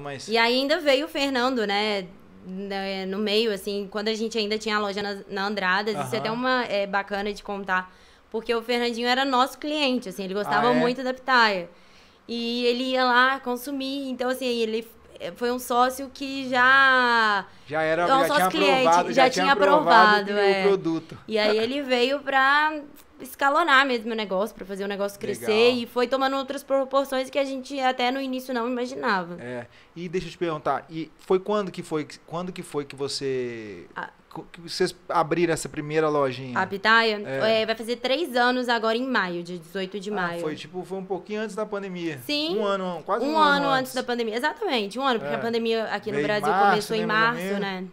mas. E ainda veio o Fernando, né, né? No meio, assim, quando a gente ainda tinha a loja na, na Andradas, uhum. isso é até uma é, bacana de contar. Porque o Fernandinho era nosso cliente, assim, ele gostava ah, é? muito da pitaia. E ele ia lá consumir, então assim, ele foi um sócio que já já era é um já sócio tinha cliente, aprovado, já, já, tinha aprovado, aprovado é. o produto. E aí ele veio para escalonar mesmo o negócio, para fazer o negócio crescer. Legal. E foi tomando outras proporções que a gente até no início não imaginava. É. E deixa eu te perguntar, e foi quando que foi, quando que, foi que você. Ah. Que vocês abriram essa primeira lojinha? A Pitaia? É. É, vai fazer três anos agora em maio, dia 18 de ah, maio. Foi tipo, foi um pouquinho antes da pandemia. Sim. Um ano, quase um, um ano, ano antes. antes. da pandemia. Exatamente, um ano, porque é. a pandemia aqui Veio no Brasil março, começou em março, né?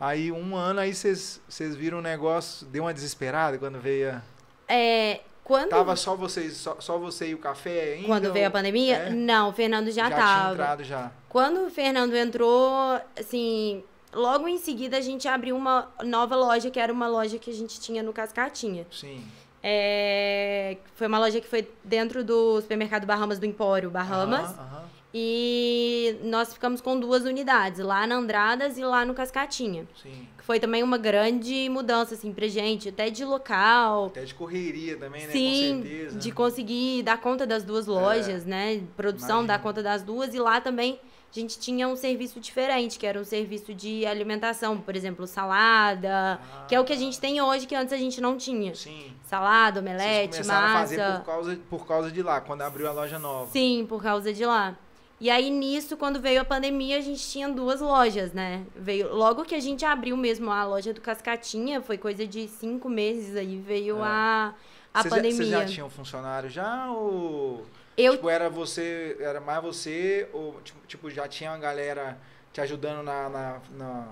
Aí um ano, aí vocês viram o um negócio, deu uma desesperada quando veio a... É, quando... Tava só vocês, só, só, você e o café ainda? Quando veio ou... a pandemia? É? Não, o Fernando já, já tava. Tinha entrado já. Quando o Fernando entrou, assim, logo em seguida a gente abriu uma nova loja, que era uma loja que a gente tinha no Cascatinha. Sim. É, foi uma loja que foi dentro do supermercado Bahamas do Empório Bahamas. Ah, e nós ficamos com duas unidades, lá na Andradas e lá no Cascatinha. Sim. Que foi também uma grande mudança, assim, pra gente, até de local. Até de correria também, né? Sim, com certeza. de conseguir dar conta das duas é. lojas, é, né? Produção, imagina. dar conta das duas. E lá também a gente tinha um serviço diferente, que era um serviço de alimentação, por exemplo, salada, ah, que é o que a gente tem hoje, que antes a gente não tinha. Sim. Salada, omelete, Vocês começaram massa. A fazer por causa, por causa de lá, quando abriu a loja nova. Sim, por causa de lá. E aí nisso, quando veio a pandemia, a gente tinha duas lojas, né? Veio logo que a gente abriu mesmo a loja do Cascatinha, foi coisa de cinco meses aí veio é. a a pandemia. Vocês já, já tinham um funcionário já ou eu... tipo era você, era mais você ou tipo, tipo já tinha uma galera te ajudando na, na, na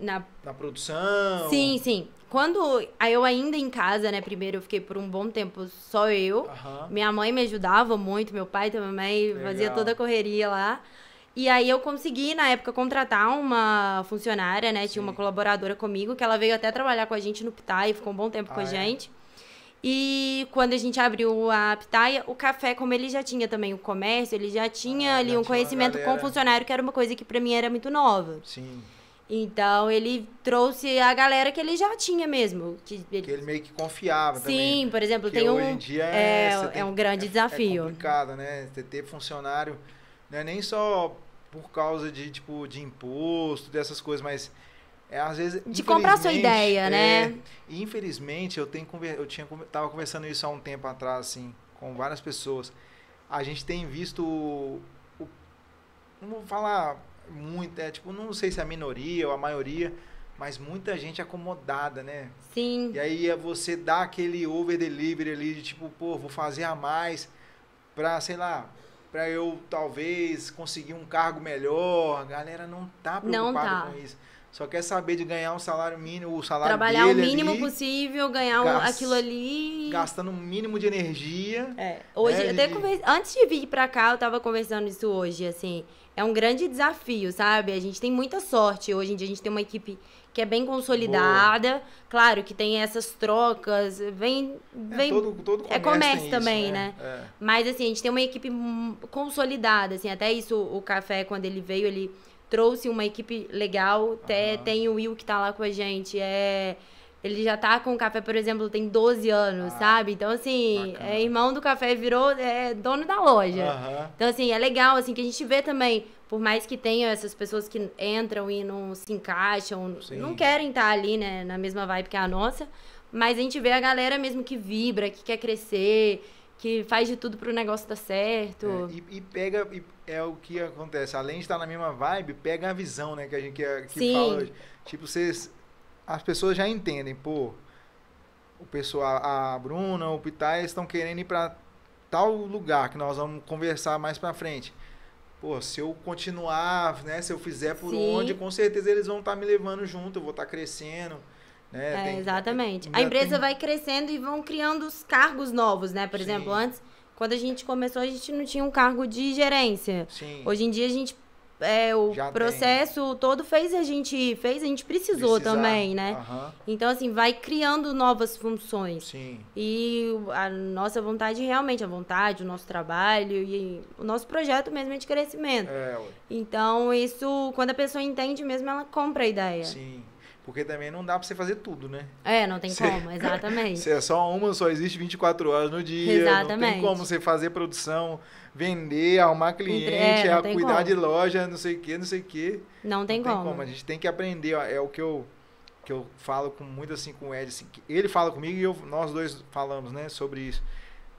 na... na produção. Sim, sim. Quando aí eu ainda em casa, né? Primeiro eu fiquei por um bom tempo só eu. Uhum. Minha mãe me ajudava muito, meu pai também fazia toda a correria lá. E aí eu consegui, na época, contratar uma funcionária, né? Sim. Tinha uma colaboradora comigo, que ela veio até trabalhar com a gente no Ptai, ficou um bom tempo ah, com a ah, é. gente. E quando a gente abriu a pitaia, o café, como ele já tinha também o comércio, ele já tinha ah, ali já um tinha conhecimento com o funcionário, que era uma coisa que para mim era muito nova. Sim. Então ele trouxe a galera que ele já tinha mesmo. Que ele, que ele meio que confiava Sim, também. Sim, por exemplo, tem hoje um. Hoje em dia é, é, é tem, é um grande é, é desafio. É complicado, né? Ter, ter funcionário, não é nem só por causa de, tipo, de imposto, dessas coisas, mas é, às vezes. De comprar sua ideia, né? É, infelizmente, eu tenho eu tinha, tava conversando isso há um tempo atrás, assim, com várias pessoas. A gente tem visto. O, o, vamos falar muita, é, tipo, não sei se é a minoria ou a maioria, mas muita gente acomodada, né? Sim. E aí é você dar aquele over delivery ali de tipo, pô, vou fazer a mais pra, sei lá, pra eu talvez conseguir um cargo melhor. A galera não tá preocupada não tá. com isso só quer saber de ganhar um salário mínimo, o salário Trabalhar dele o mínimo ali, possível, ganhar gast, aquilo ali. Gastando o um mínimo de energia. É. Hoje, né, até de... antes de vir para cá, eu tava conversando isso hoje, assim. É um grande desafio, sabe? A gente tem muita sorte. Hoje em dia a gente tem uma equipe que é bem consolidada. Boa. Claro que tem essas trocas, vem. É, vem é, todo, todo é comércio é comércio também, isso, né? né? É. Mas assim, a gente tem uma equipe consolidada, assim, até isso, o café, quando ele veio, ele trouxe uma equipe legal. Uhum. Tem, o Will que tá lá com a gente. É, ele já tá com o café, por exemplo, tem 12 anos, ah, sabe? Então, assim, é irmão do café, virou é, dono da loja. Uhum. Então, assim, é legal, assim, que a gente vê também, por mais que tenha essas pessoas que entram e não se encaixam, Sim. não querem estar tá ali, né, na mesma vibe que a nossa, mas a gente vê a galera mesmo que vibra, que quer crescer, que faz de tudo para o negócio dar certo. É, e, e, pega, e é o que acontece, além de estar na mesma vibe, pega a visão, né, que a gente que, que Sim. fala, tipo, vocês, as pessoas já entendem, pô, o pessoal, a Bruna, o Pitai, estão querendo ir para tal lugar que nós vamos conversar mais para frente. Pô, se eu continuar, né, se eu fizer por Sim. onde, com certeza eles vão estar tá me levando junto, eu vou estar tá crescendo. Né? É, Tem, exatamente. A empresa tem... vai crescendo e vão criando os cargos novos, né? Por Sim. exemplo, antes, quando a gente começou, a gente não tinha um cargo de gerência. Sim. Hoje em dia a gente é, o Já processo tem. todo fez a gente fez a gente precisou Precisar. também né uhum. então assim vai criando novas funções Sim. e a nossa vontade realmente a vontade o nosso trabalho e o nosso projeto mesmo é de crescimento é, então isso quando a pessoa entende mesmo ela compra a ideia Sim. Porque também não dá para você fazer tudo, né? É, não tem você, como, exatamente. Você é só uma, só existe 24 horas no dia. Exatamente. Não tem como você fazer produção, vender, arrumar cliente, é, ah, cuidar como. de loja, não sei o quê, não sei o quê. Não tem não como. Tem como. A gente tem que aprender. É o que eu, que eu falo com muito assim com o Ed. Assim, ele fala comigo e eu, nós dois falamos, né, sobre isso.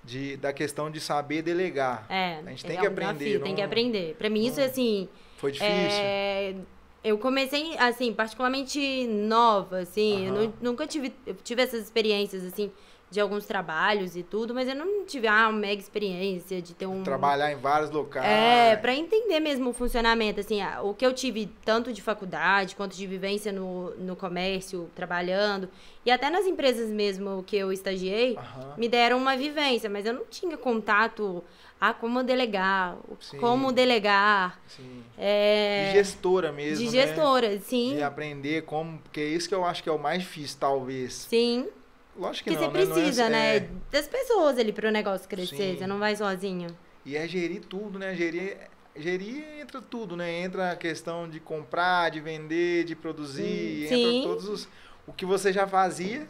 De, da questão de saber delegar. É, a gente tem é que aprender. Desafio, não, tem que aprender. Para mim, não, isso, assim. Foi difícil. É, eu comecei, assim, particularmente nova, assim. Uhum. Eu não, nunca tive, eu tive essas experiências, assim, de alguns trabalhos e tudo, mas eu não tive ah, uma mega experiência de ter um. Trabalhar em vários locais. É, para entender mesmo o funcionamento. Assim, o que eu tive tanto de faculdade quanto de vivência no, no comércio, trabalhando, e até nas empresas mesmo que eu estagiei, uhum. me deram uma vivência, mas eu não tinha contato a ah, como delegar, sim, como delegar. Sim. É, de gestora mesmo. De né? gestora, né? sim. E aprender como. Porque é isso que eu acho que é o mais difícil, talvez. Sim Lógico que, que não, você né? É precisa, é, né? É... Das pessoas ali para o negócio crescer, Sim. você não vai sozinho. E é gerir tudo, né? Gerir, gerir entra tudo, né? Entra a questão de comprar, de vender, de produzir, Sim. entra todos os... O que você já fazia,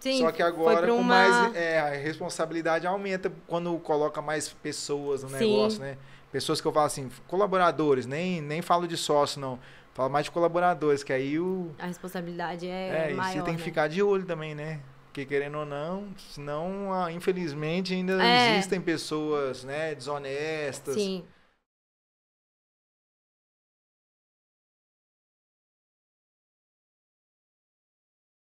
Sim, só que agora uma... com mais... É, a responsabilidade aumenta quando coloca mais pessoas no negócio, né? Pessoas que eu falo assim, colaboradores, nem, nem falo de sócio, não. Falo mais de colaboradores, que aí o... A responsabilidade é, é maior, e você tem que né? ficar de olho também, né? Porque querendo ou não, senão, ah, infelizmente, ainda é. existem pessoas né, desonestas. Sim.